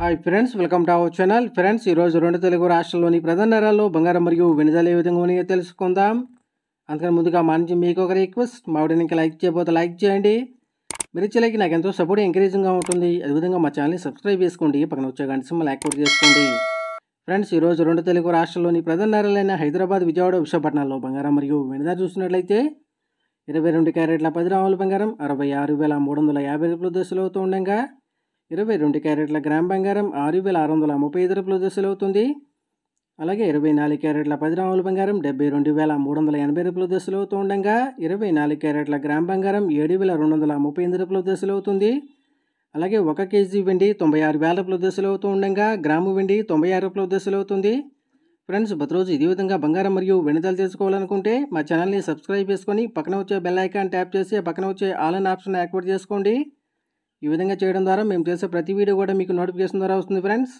hi friends welcome to our channel friends ఈరోజు రెండు తెలుగు రాష్ట్రంలోని ప్రధాన నగరాల్లో బంగారం మరియు వెనుజాలు ఏ విధంగా ఉన్నాయో తెలుసుకుందాం అందుకని ముందుగా మా నుంచి మీకు ఒక రిక్వెస్ట్ మా ఇంకా లైక్ చేయబోతే లైక్ చేయండి మీరు ఇచ్చే నాకు ఎంతో సపోర్ట్ ఎంకరేజింగ్గా ఉంటుంది అదేవిధంగా మా ఛానల్ని సబ్స్క్రైబ్ చేసుకోండి పక్కన వచ్చే గంట సింహ లైక్ కూడా చేసుకోండి ఫ్రెండ్స్ ఈరోజు రెండు తెలుగు రాష్ట్రాల్లోని ప్రధాన నగరాలైన హైదరాబాద్ విజయవాడ విశాఖపట్నంలో బంగారం మరియు వెనుదా చూసినట్లయితే ఇరవై రెండు క్యారెట్ల పది గ్రాముల బంగారం అరవై ఆరు వేల మూడు వందల యాభై రూపాయల దశలు అవుతూ ఉండగా ఇరవై రెండు క్యారెట్ల గ్రామ్ బంగారం ఆరు వేల ఆరు వందల ముప్పై ఐదు రూపాయల దశలు అవుతుంది అలాగే ఇరవై నాలుగు క్యారెట్ల పది గ్రాముల బంగారం డెబ్బై రెండు వేల మూడు వందల ఎనభై రూపాయల దశలు అవుతూ ఉండగా ఇరవై నాలుగు క్యారెట్ల గ్రామ్ బంగారం ఏడు వేల రెండు వందల ముప్పై ఎనిమిది రూపాయల దశలు అవుతుంది అలాగే ఒక కేజీ వెండి తొంభై ఆరు వేల రూపాయల దశలు అవుతూ ఉండగా గ్రాము వెండి తొంభై ఆరు రూపాయల దశలు అవుతుంది ఫ్రెండ్స్ ప్రతిరోజు ఇదే విధంగా బంగారం మరియు వెనుదలు తెలుసుకోవాలనుకుంటే మా ఛానల్ని సబ్స్క్రైబ్ చేసుకొని పక్కన వచ్చే బెల్ ఐకాన్ ట్యాప్ చేసి పక్కన వచ్చే ఆన్లైన్ ఆప్షన్ యాక్టివేట్ చేసుకోండి ఈ విధంగా చేయడం ద్వారా మేము చేసే ప్రతి వీడియో కూడా మీకు నోటిఫికేషన్ ద్వారా వస్తుంది ఫ్రెండ్స్